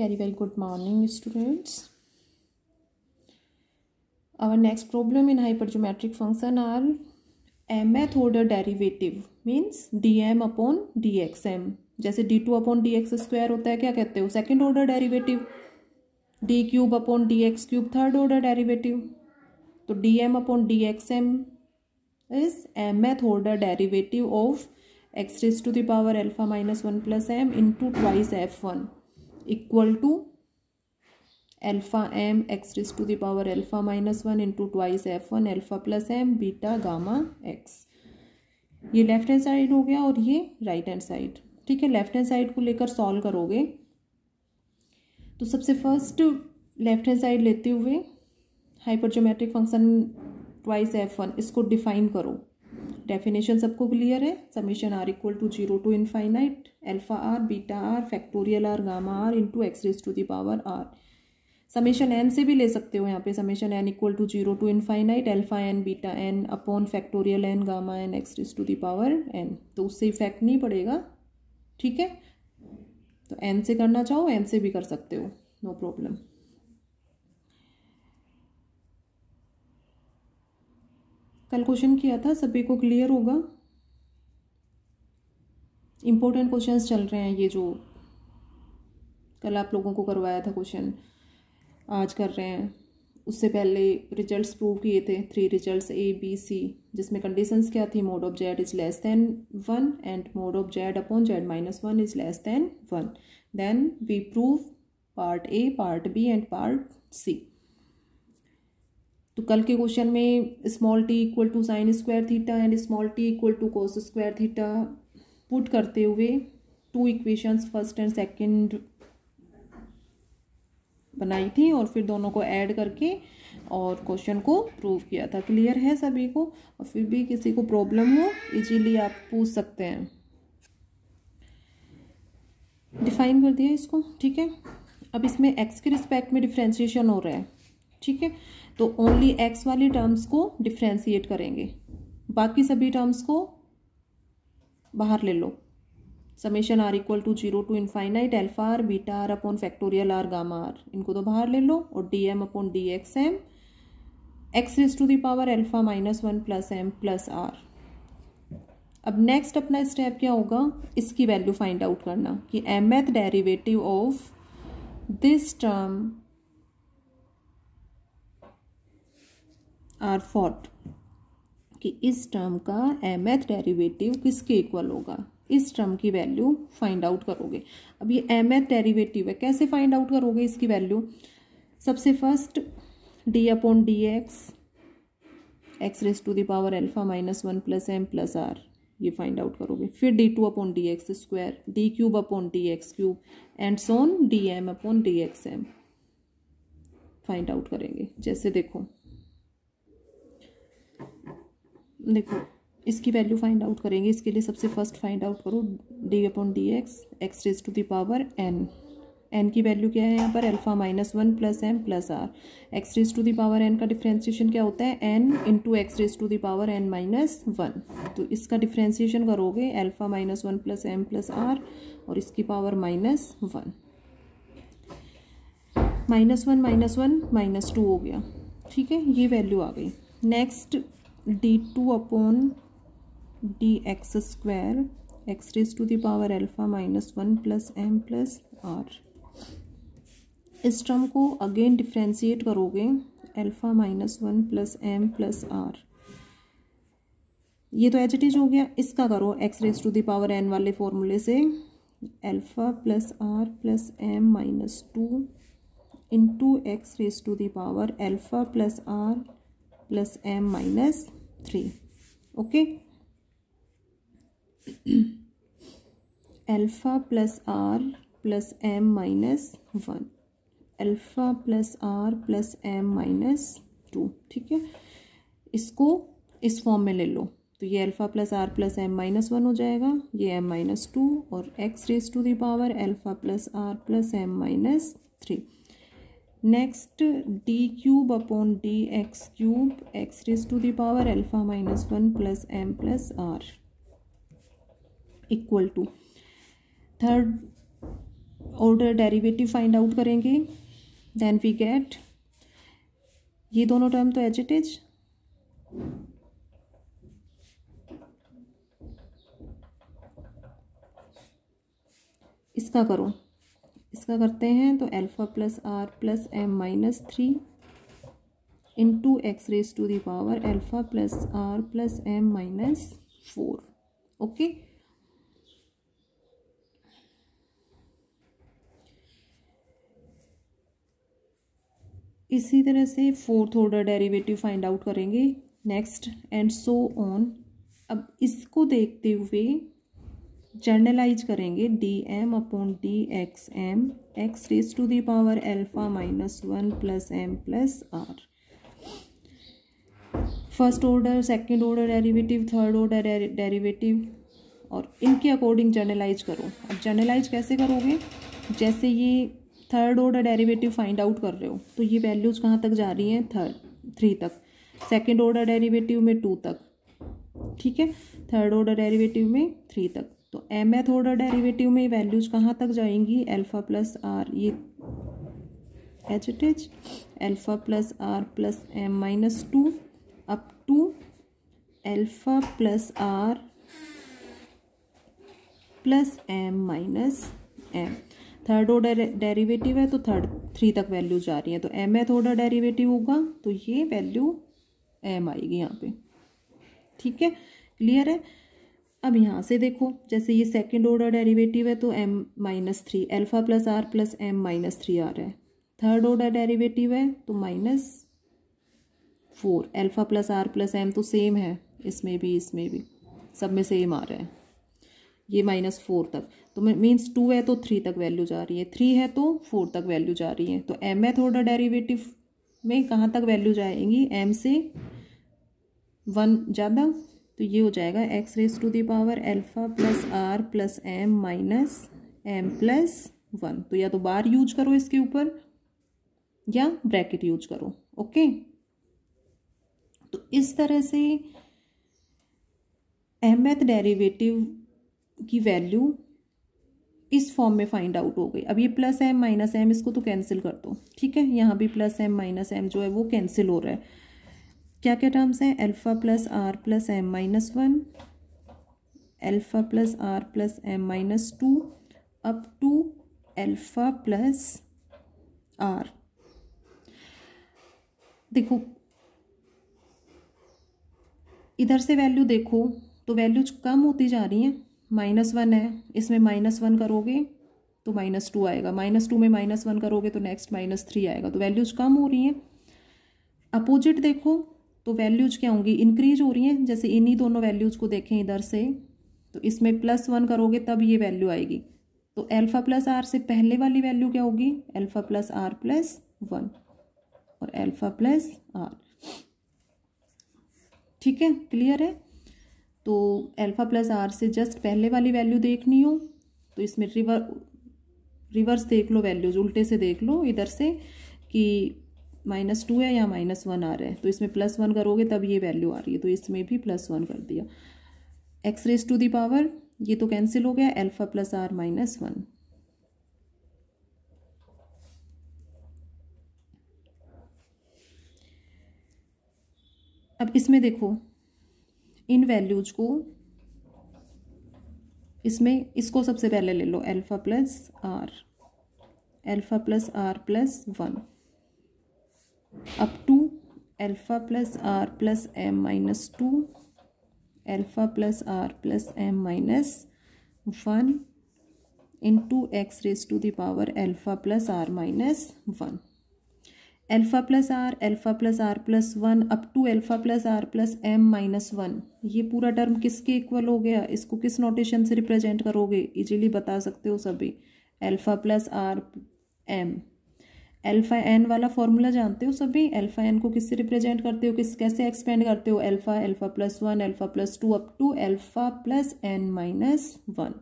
very very good morning very very good morning students our function R M hypergeometric function derivative means D M upon D x M जैसे D two upon D X square होता है क्या कहते हो second order derivative D cube upon D X cube third order derivative तो D M upon D x M is M th order derivative of X raise to the power alpha minus one plus M in to twice F one equal to alpha M X raise to the power alpha minus one into twice F one alpha plus M beta gamma X ये left hand side हो गया और ये right hand side ठीक है left hand side को लेकर solve करोगे तो सबसे फर्स्ट लेफ्ट हैंड साइड लेते हुए hypergeometric function twice F one इसको डिफाइन करो डेफिनेशन सबको क्लियर है summation R equal to zero to infinite alpha are beta are factorial are gamma R into X raise to the power R summation N से भी ले सकते हो यहाँ पे summation N equal to zero to infinite alpha N beta N upon factorial N gamma N X raise to the power N तो उससे effect नहीं पड़ेगा ठीक है तो एन से करना चाहो एन से भी कर सकते हो नो no प्रॉब्लम कल क्वेश्चन किया था सभी को क्लियर होगा इम्पोर्टेंट क्वेश्चंस चल रहे हैं ये जो कल आप लोगों को करवाया था क्वेश्चन आज कर रहे हैं उससे पहले रिजल्ट्स प्रूव किए थे three results A B C जिसमें कंडीशंस क्या थी mod of Z is less than one and mod of Z upon Z minus one is less than one then we prove part A part B and part C तो कल के question में small T equal to sine square theta and small T equal to cos square theta put करते हुए two equations first and second बनाई थी और फिर दोनों को ऐड करके और क्वेश्चन को प्रूव किया था क्लियर है सभी को और फिर भी किसी को प्रॉब्लम हो इजीली आप पूछ सकते हैं डिफाइन कर दिया इसको ठीक है अब इसमें एक्स के रिस्पेक्ट में डिफ्रेंशिएशन हो रहा है ठीक है तो ओनली एक्स वाली टर्म्स को डिफ्रेंशिएट करेंगे बाकी सभी टर्म्स को बाहर ले लो summation are equal to zero to infinite alpha are beta are upon factorial are gamma R इनको तो बाहर ले लो और D M upon D x M X raise to the power alpha minus one plus M plus R अब next अपना step क्या होगा इसकी वैल्यू फाइंड आउट करना कि M th derivative of this term R फॉट कि इस टर्म का एम एथ डेरिवेटिव किसके इक्वल होगा इस टर्म की वैल्यू फाइंड आउट करोगे अब ये एम एथ डेरीवेटिव है कैसे फाइंड आउट करोगे इसकी वैल्यू सबसे first D upon D X X raise to the power alpha minus one plus M plus are ये फाइंड आउट करोगे फिर D two upon D X square D cube upon D X cube and so on D M upon D x M find out करेंगे जैसे देखो देखो इसकी value find out करेंगे इसके लिए सबसे फर्स्ट फाइंड आउट करो D upon D X X raise to the power N N की वैल्यू क्या है यहाँ पर alpha minus one plus M plus are X raise to the power N का डिफ्रेंसिएशन क्या होता है N into x raise to the power N minus one तो इसका डिफ्रेंसिएशन करोगे alpha minus one plus M plus R और इसकी power minus one minus one minus one minus two हो गया ठीक है ये वैल्यू आ गई next D two upon D X square X raise to the power alpha minus one plus M plus R इस टर्म को अगेन डिफ्रेंशिएट करोगे alpha minus one plus M plus are ये तो एच टीज हो गया इसका करो X raise to the power N वाले फॉर्मूले से alpha plus are plus M minus two into x raise to the power alpha plus are plus M minus three okay alpha plus are plus M minus one alpha plus are plus M minus two ठीक है इसको इस form में ले लो तो ये alpha plus are plus M minus one हो जाएगा ये एम माइनस टू और X raise to the power alpha plus are plus M minus three next D cube upon D X cube X raise to the power alpha minus one plus M plus R equal to third order derivative find out करेंगे then we get ये दोनों term तो एजिटेज इसका करो इसका करते हैं तो alpha plus are plus M minus three into x raise to the power alpha plus are plus M minus four okay इसी तरह से fourth order derivative find out करेंगे नेक्स्ट एंड सो ऑन अब इसको देखते हुए जर्नलाइज करेंगे D M upon D x M x raise to the power alpha minus one plus M plus R first order second order derivative third order derivative और इनके according generalized करो अब generalized कैसे करोगे जैसे ये third order derivative find out कर रहे हो तो ये वैल्यूज़ कहाँ तक जा रही हैं थर्ड थ्री तक सेकेंड ऑर्डर डेरिवेटिव में टू तक ठीक है थर्ड ऑर्डर डेरिवेटिव में थ्री तक तो एम एथ ऑर्डर डेरिवेटिव में वैल्यूज कहाँ तक जाएंगी अल्फ़ा प्लस आर ये एच एट एच alpha plus are plus M minus two up to alpha plus are plus M minus M third order derivative है तो थर्ड थ्री तक वैल्यू जा रही है तो एम एथ ऑर्डर डेरिवेटिव होगा तो ये वैल्यू एम आएगी यहाँ पे ठीक है क्लियर है अब यहाँ से देखो जैसे ये सेकेंड ऑर्डर डेरिवेटिव है तो M minus three alpha plus are plus M minus three R है थर्ड ऑर्डर डेरिवेटिव है तो minus four alpha plus are plus M तो सेम है इसमें भी इसमें भी सब में सेम आ रहा है ये माइनस फोर तक तो मीन्स टू है तो थ्री तक वैल्यू जा रही है थ्री है तो फोर तक वैल्यू जा रही है तो एम एथ ऑर्डर डेरीवेटिव में कहाँ तक वैल्यू जाएंगी एम से वन ज़्यादा तो ये हो जाएगा X raise to the power alpha plus are plus M minus M plus one तो या तो बार यूज करो इसके ऊपर या ब्रैकेट यूज करो ओके तो इस तरह से एमथ डेरिवेटिव की वैल्यू इस फॉर्म में फाइंड आउट हो गई अब ये प्लस एम माइनस एम इसको तो कैंसिल कर दो ठीक है यहाँ भी प्लस एम माइनस एम जो है वो कैंसिल हो रहा है क्या क्या टर्म्स हैं alpha plus are plus M minus one alpha plus are plus M minus two up to alpha plus r देखो इधर से वैल्यू देखो तो वैल्यू कम होती जा रही है माइनस वन है इसमें माइनस वन करोगे तो माइनस टू आएगा माइनस टू में माइनस वन करोगे तो नेक्स्ट माइनस थ्री आएगा तो वैल्यूज कम हो रही हैं अपोजिट देखो तो वैल्यूज क्या होंगी इंक्रीज हो रही हैं जैसे इन्हीं दोनों वैल्यूज को देखें इधर से तो इसमें प्लस वन करोगे तब ये वैल्यू आएगी तो एल्फा प्लस आर से पहले वाली वैल्यू क्या होगी alpha plus are plus one और एल्फा प्लस आर ठीक है क्लियर है तो एल्फा प्लस आर से जस्ट पहले वाली वैल्यू देखनी हो तो इसमें रिवर रिवर्स देख लो वैल्यूज उल्टे से देख लो इधर से कि माइनस टू है या माइनस वन आ रहा है तो इसमें प्लस वन करोगे तब ये वैल्यू आ रही है तो इसमें भी प्लस वन कर दिया x raise to the power ये तो कैंसिल हो गया alpha plus r minus one अब इसमें देखो इन वैल्यूज को इसमें इसको सबसे पहले ले लो alpha plus r alpha plus are plus one up to alpha plus are plus M minus two alpha plus are plus M minus one into x raise to the power alpha plus r minus one alpha plus r alpha plus are plus one up to alpha plus are plus M minus one ये पूरा term किसके equal हो गया इसको किस notation से represent करोगे easily बता सकते हो सभी alpha plus r m alpha n वाला फॉर्मूला जानते हो सभी एल्फा एन को किससे रिप्रेजेंट करते हो किस कैसे एक्सपेंड करते हो alpha alpha plus one alpha plus two up to alpha plus n minus one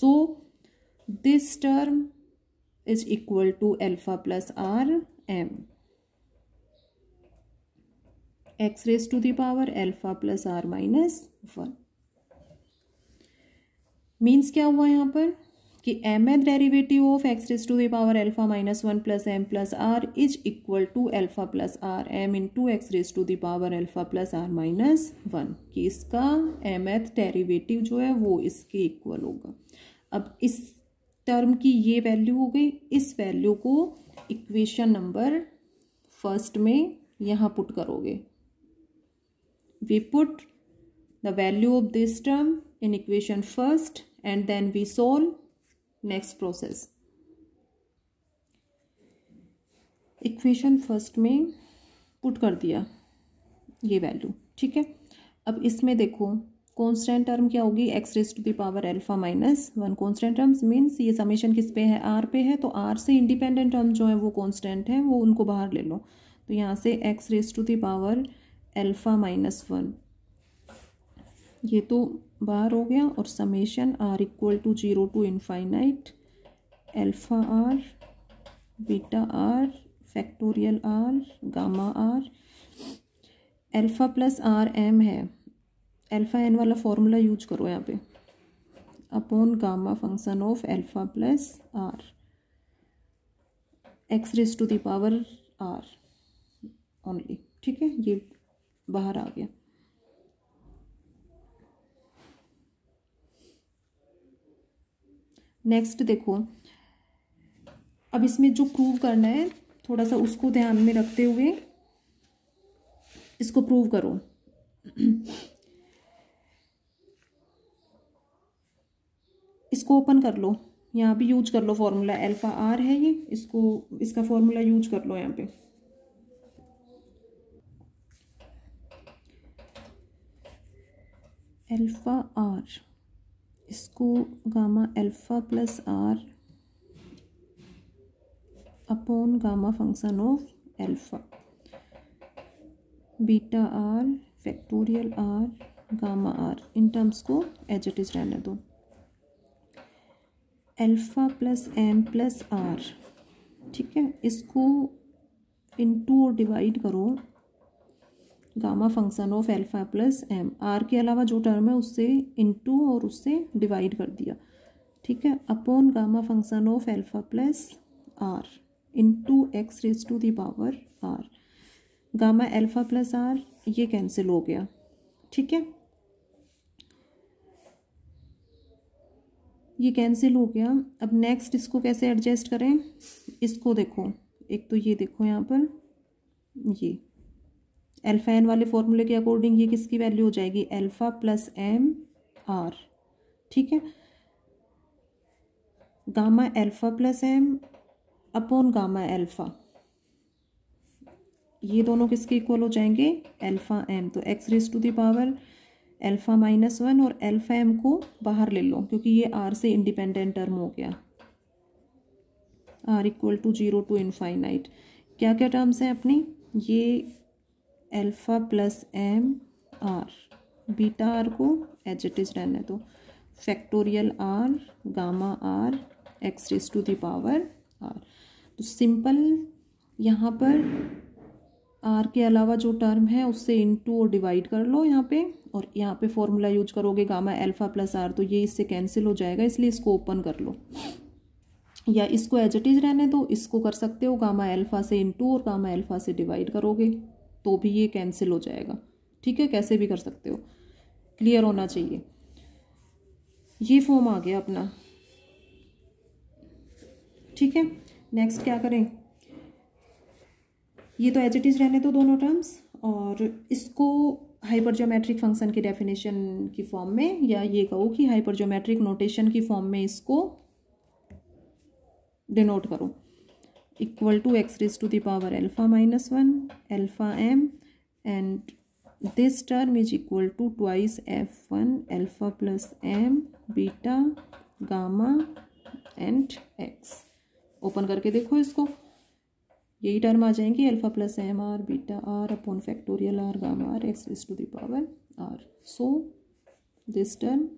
so this term is equal to alpha plus r m x raise to the power alpha plus r minus one means क्या हुआ यहाँ पर कि M mth derivative of x raise to the power minus one plus M plus r is equal to alpha plus r m into x raise to the power plus r minus one कि इसका M mth derivative जो है वो इसके equal होगा अब इस term की ये वैल्यू हो गई इस वैल्यू को इक्वेशन नंबर फर्स्ट में यहाँ पुट करोगे we put the value of this term in equation first and then we solve next process equation first में पुट कर दिया ये वैल्यू ठीक है अब इसमें देखो कॉन्स्टेंट टर्म क्या होगी x raise to the power alpha minus one constant terms means ये समेशन किस पे है आर पे है तो आर से इंडिपेंडेंट टर्म जो है वो कॉन्स्टेंट है वो उनको बाहर ले लो तो यहाँ से x raise to the power minus one ये तो बाहर हो गया और summation are equal to zero to infinite alpha are beta are factorial are gamma r alpha plus r m है एल्फा एन वाला फॉर्मूला यूज करो यहाँ पे upon gamma function of alpha plus are x raise to the power r only ठीक है ये बाहर आ गया नेक्स्ट देखो अब इसमें जो प्रूव करना है थोड़ा सा उसको ध्यान में रखते हुए इसको प्रूव करो इसको ओपन कर लो यहाँ पे यूज कर लो फॉर्मूला एल्फा आर है ये इसको इसका फॉर्मूला यूज कर लो यहाँ पे एल्फा आर इसको gamma alpha plus r upon gamma function of alpha beta are factorial are gamma r in terms को एज इट इज़ रहने दो alpha plus M plus r ठीक है इसको इन टू और डिवाइड करो gamma function of alpha plus m r के अलावा जो टर्म है उससे इनटू और उससे डिवाइड कर दिया ठीक है upon gamma function of alpha plus r into x raise to the power r gamma alpha plus are ये कैंसिल हो गया ठीक है ये कैंसिल हो गया अब नेक्स्ट इसको कैसे एडजस्ट करें इसको देखो एक तो ये देखो यहाँ पर ये एल्फ़ा एन वाले फॉर्मूले के अकॉर्डिंग ये किसकी वैल्यू हो जाएगी एल्फ़ा प्लस एम आर ठीक है gamma alpha plus m upon gamma alpha ये दोनों किसके इक्वल हो जाएंगे एल्फ़ा एम तो x raise to the power alpha minus one और एल्फ़ा एम को बाहर ले लो क्योंकि ये आर से इंडिपेंडेंट टर्म हो गया r equal to zero to infinite क्या क्या टर्म्स हैं अपनी ये alpha plus m r beta r को एच इट इज रहने दो factorial are gamma r x raise to the power r तो सिंपल तो यहाँ पर आर के अलावा जो टर्म है उससे इनटू और डिवाइड कर लो यहाँ पे और यहाँ पे फॉर्मूला यूज करोगे गामा अल्फ़ा प्लस आर तो ये इससे कैंसिल हो जाएगा इसलिए इसको ओपन कर लो या इसको एज इट इज रहने दो इसको कर सकते हो गामा अल्फ़ा से इनटू और गामा अल्फ़ा से डिवाइड करोगे तो भी ये कैंसिल हो जाएगा ठीक है कैसे भी कर सकते हो क्लियर होना चाहिए ये फॉर्म आ गया अपना ठीक है नेक्स्ट क्या करें ये तो एज इट इज़ रहने दो दोनों टर्म्स और इसको हाइपरजोमेट्रिक फंक्शन की डेफिनेशन की फॉर्म में या ये कहो कि हाइपरजोमेट्रिक नोटेशन की फॉर्म में इसको डिनोट करो equal to x raised to the power alpha minus 1 alpha m and this term is equal to twice f1 alpha plus m beta gamma and x open करके देखो इसको यही term आ जाएंगे alpha plus m r beta are upon factorial are gamma r x is to the power r so this term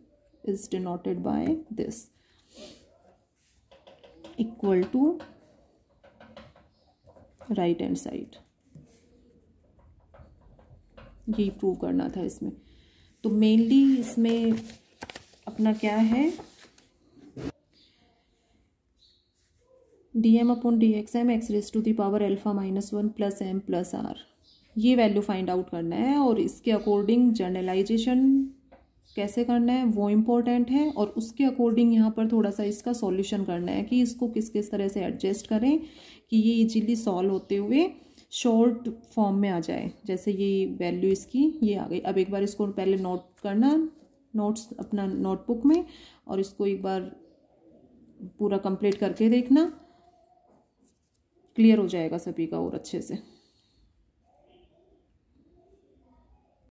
is denoted by this equal to right hand side यही prove करना था इसमें तो मेनली इसमें अपना क्या है d M upon D x M x raise to the power alpha minus one plus M plus are ये वैल्यू फाइंड आउट करना है और इसके अकॉर्डिंग जर्नलाइजेशन कैसे करना है वो इम्पोर्टेंट है और उसके अकॉर्डिंग यहाँ पर थोड़ा सा इसका सॉल्यूशन करना है कि इसको किस किस तरह से एडजस्ट करें कि ये इजीली सॉल्व होते हुए शॉर्ट फॉर्म में आ जाए जैसे ये वैल्यू इसकी ये आ गई अब एक बार इसको पहले नोट करना नोट्स अपना नोटबुक में और इसको एक बार पूरा कंप्लीट करके देखना क्लियर हो जाएगा सभी का और अच्छे से